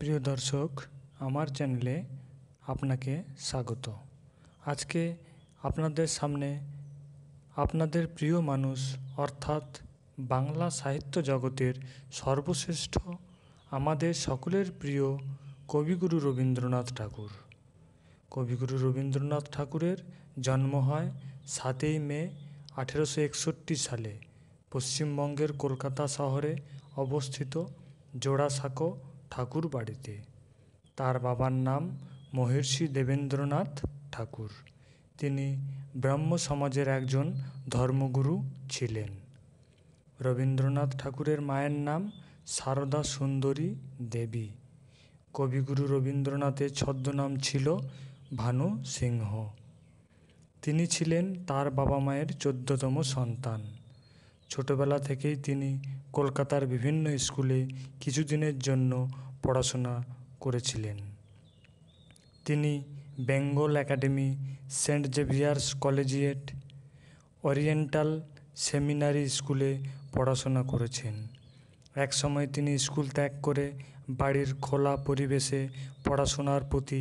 প্রিয় দর্শক আমার চ্যানেলে আপনাকে স্বাগত আজকে আপনাদের সামনে আপনাদের প্রিয় মানুষ অর্থাৎ বাংলা সাহিত্য জগতের সর্বশ্রেষ্ঠ আমাদের সকলের প্রিয় কবিগুরু রবীন্দ্রনাথ ঠাকুর কবিগুরু রবীন্দ্রনাথ ঠাকুরের জন্ম হয় সাতই মে আঠেরোশো সালে পশ্চিমবঙ্গের কলকাতা শহরে অবস্থিত জোড়াসাঁকো ঠাকুর বাড়িতে তার বাবার নাম মহর্ষি দেবেন্দ্রনাথ ঠাকুর তিনি ব্রাহ্ম সমাজের একজন ধর্মগুরু ছিলেন রবীন্দ্রনাথ ঠাকুরের মায়ের নাম সারদা সুন্দরী দেবী কবিগুরু রবীন্দ্রনাথের ছদ্মনাম ছিল ভানু সিংহ তিনি ছিলেন তার বাবা মায়ের চোদ্দতম সন্তান ছোটবেলা থেকেই তিনি কলকাতার বিভিন্ন স্কুলে কিছুদিনের জন্য পড়াশোনা করেছিলেন তিনি Bengal Academy Saint Xavier's Collegiate Oriental Seminary স্কুলে পড়াশোনা করেছেন এক সময় তিনি স্কুল ত্যাগ করে বাড়ির খোলা পরিবেশে পড়াশোনার প্রতি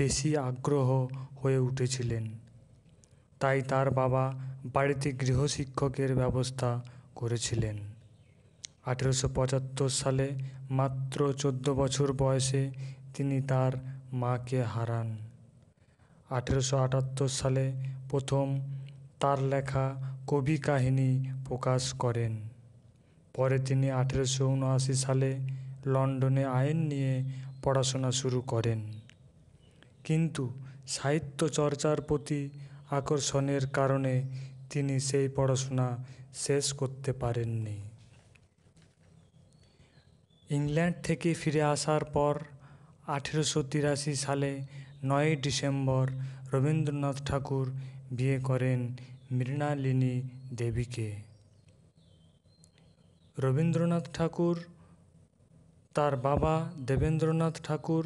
বেশি আগ্রহ হয়ে উঠেছিলেন তাই তার বাবা বাড়িতে গৃহশিক্ষকের ব্যবস্থা করেছিলেন আঠেরোশো পঁচাত্তর সালে মাত্র চোদ্দ বছর বয়সে তিনি তার মাকে হারান আঠেরোশো আটাত্তর সালে প্রথম তার লেখা কবি কাহিনী প্রকাশ করেন পরে তিনি আঠেরোশো উনআশি সালে লন্ডনে আইন নিয়ে পড়াশোনা শুরু করেন কিন্তু সাহিত্য চর্চার প্রতি আকর্ষণের কারণে তিনি সেই পড়াশোনা শেষ করতে পারেননি ইংল্যান্ড থেকে ফিরে আসার পর আঠেরোশো তিরাশি সালে নয় ডিসেম্বর রবীন্দ্রনাথ ঠাকুর বিয়ে করেন মৃণালিনী দেবীকে রবীন্দ্রনাথ ঠাকুর তার বাবা দেবেন্দ্রনাথ ঠাকুর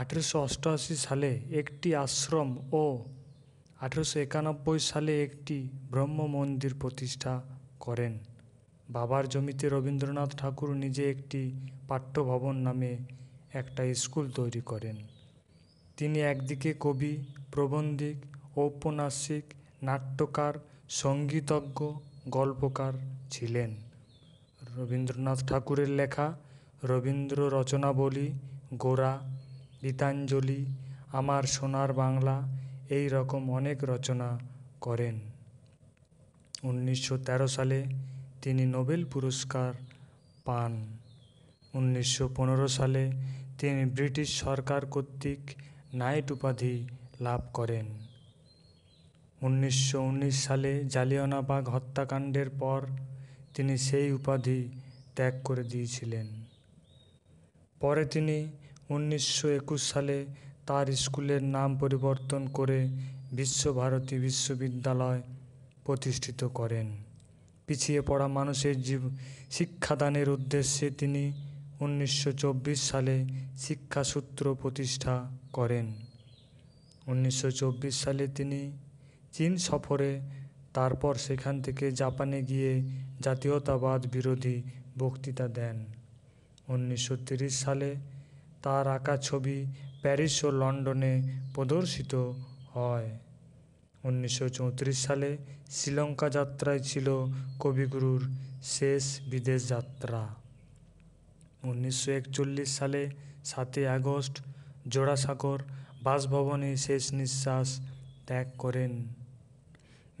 আঠেরোশো অষ্টআশি সালে একটি আশ্রম ও আঠেরোশো একানব্বই সালে একটি ব্রহ্ম মন্দির প্রতিষ্ঠা করেন বাবার জমিতে রবীন্দ্রনাথ ঠাকুর নিজে একটি পাঠ্যভবন নামে একটা স্কুল তৈরি করেন তিনি একদিকে কবি প্রবন্ধিক ঔপন্যাসিক নাট্যকার সঙ্গীতজ্ঞ গল্পকার ছিলেন রবীন্দ্রনাথ ঠাকুরের লেখা রবীন্দ্র রচনাবলী গোরা গীতাঞ্জলি আমার সোনার বাংলা এই রকম অনেক রচনা করেন উনিশশো সালে তিনি নোবেল পুরস্কার পান উনিশশো সালে তিনি ব্রিটিশ সরকার কর্তৃক নাইট উপাধি লাভ করেন উনিশশো সালে জালিয়ানাবাগ হত্যাকাণ্ডের পর তিনি সেই উপাধি ত্যাগ করে দিয়েছিলেন পরে তিনি উনিশশো সালে তার স্কুলের নাম পরিবর্তন করে বিশ্বভারতী বিশ্ববিদ্যালয় প্রতিষ্ঠিত করেন পিছিয়ে পড়া মানুষের জীব শিক্ষাদানের উদ্দেশ্যে তিনি উনিশশো সালে শিক্ষাসূত্র প্রতিষ্ঠা করেন উনিশশো সালে তিনি চীন সফরে তারপর সেখান থেকে জাপানে গিয়ে জাতীয়তাবাদ বিরোধী বক্তৃতা দেন উনিশশো সালে তার আঁকা ছবি প্যারিস ও লন্ডনে প্রদর্শিত হয় উনিশশো সালে শ্রীলঙ্কা যাত্রায় ছিল কবিগুরুর শেষ বিদেশ যাত্রা উনিশশো সালে সাতই আগস্ট জোড়াসাগর বাসভবনে শেষ নিঃশ্বাস ত্যাগ করেন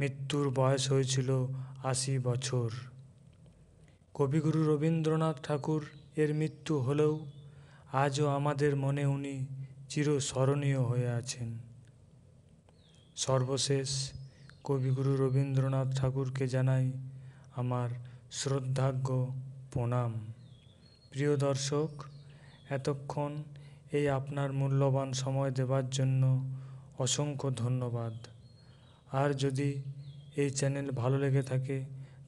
মৃত্যুর বয়স হয়েছিল আশি বছর কবিগুরু রবীন্দ্রনাথ ঠাকুর এর মৃত্যু হলেও আজও আমাদের মনে উনি চিরস্মরণীয় হয়ে আছেন সর্বশেষ কবিগুরু রবীন্দ্রনাথ ঠাকুরকে জানাই আমার শ্রদ্ধাজ্ঞ প্রণাম প্রিয় দর্শক এতক্ষণ এই আপনার মূল্যবান সময় দেবার জন্য অসংখ্য ধন্যবাদ আর যদি এই চ্যানেল ভালো লেগে থাকে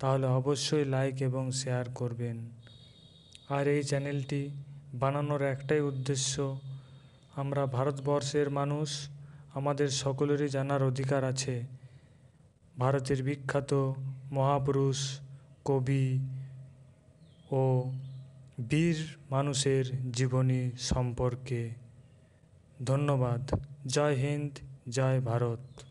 তাহলে অবশ্যই লাইক এবং শেয়ার করবেন আর এই চ্যানেলটি বানানোর একটাই উদ্দেশ্য আমরা ভারতবর্ষের মানুষ আমাদের সকলেরই জানার অধিকার আছে ভারতের বিখ্যাত মহাপুরুষ কবি ও বীর মানুষের জীবনী সম্পর্কে ধন্যবাদ জয় হিন্দ জয় ভারত